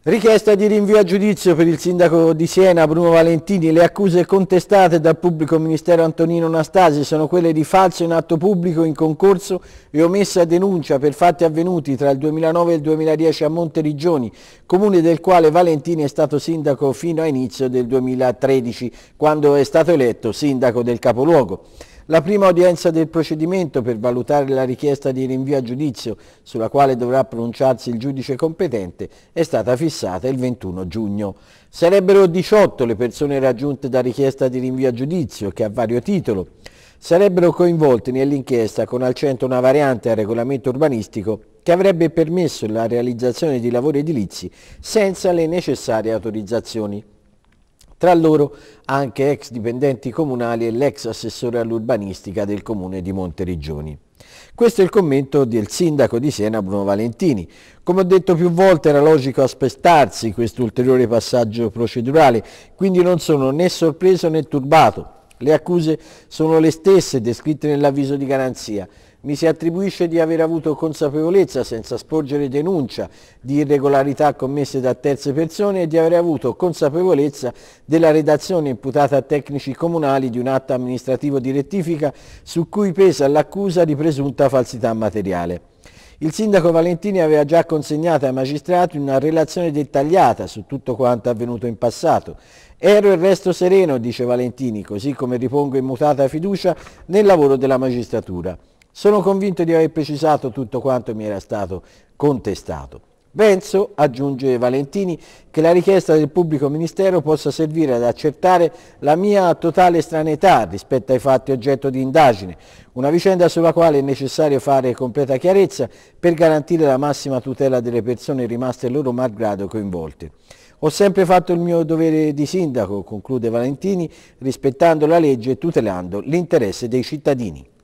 Richiesta di rinvio a giudizio per il sindaco di Siena Bruno Valentini. Le accuse contestate dal pubblico ministero Antonino Anastasi sono quelle di falso in atto pubblico in concorso e omessa denuncia per fatti avvenuti tra il 2009 e il 2010 a Monteriggioni, comune del quale Valentini è stato sindaco fino a inizio del 2013, quando è stato eletto sindaco del capoluogo. La prima udienza del procedimento per valutare la richiesta di rinvio a giudizio, sulla quale dovrà pronunciarsi il giudice competente, è stata fissata il 21 giugno. Sarebbero 18 le persone raggiunte da richiesta di rinvio a giudizio, che a vario titolo sarebbero coinvolti nell'inchiesta con al centro una variante al regolamento urbanistico che avrebbe permesso la realizzazione di lavori edilizi senza le necessarie autorizzazioni tra loro anche ex dipendenti comunali e l'ex assessore all'urbanistica del comune di Monteriggioni. Questo è il commento del sindaco di Siena Bruno Valentini. Come ho detto più volte era logico aspettarsi questo ulteriore passaggio procedurale, quindi non sono né sorpreso né turbato. Le accuse sono le stesse descritte nell'avviso di garanzia. Mi si attribuisce di aver avuto consapevolezza, senza sporgere denuncia, di irregolarità commesse da terze persone e di aver avuto consapevolezza della redazione imputata a tecnici comunali di un atto amministrativo di rettifica su cui pesa l'accusa di presunta falsità materiale. Il sindaco Valentini aveva già consegnato ai magistrati una relazione dettagliata su tutto quanto avvenuto in passato. Ero e resto sereno, dice Valentini, così come ripongo immutata fiducia nel lavoro della magistratura. Sono convinto di aver precisato tutto quanto mi era stato contestato. Penso, aggiunge Valentini, che la richiesta del pubblico ministero possa servire ad accertare la mia totale straneità rispetto ai fatti oggetto di indagine, una vicenda sulla quale è necessario fare completa chiarezza per garantire la massima tutela delle persone rimaste loro malgrado coinvolte. Ho sempre fatto il mio dovere di sindaco, conclude Valentini, rispettando la legge e tutelando l'interesse dei cittadini.